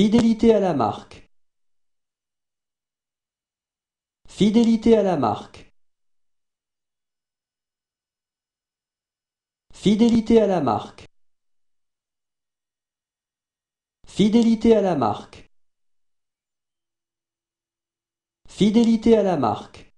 Fidélité à la marque Fidélité à la marque Fidélité à la marque Fidélité à la marque Fidélité à la marque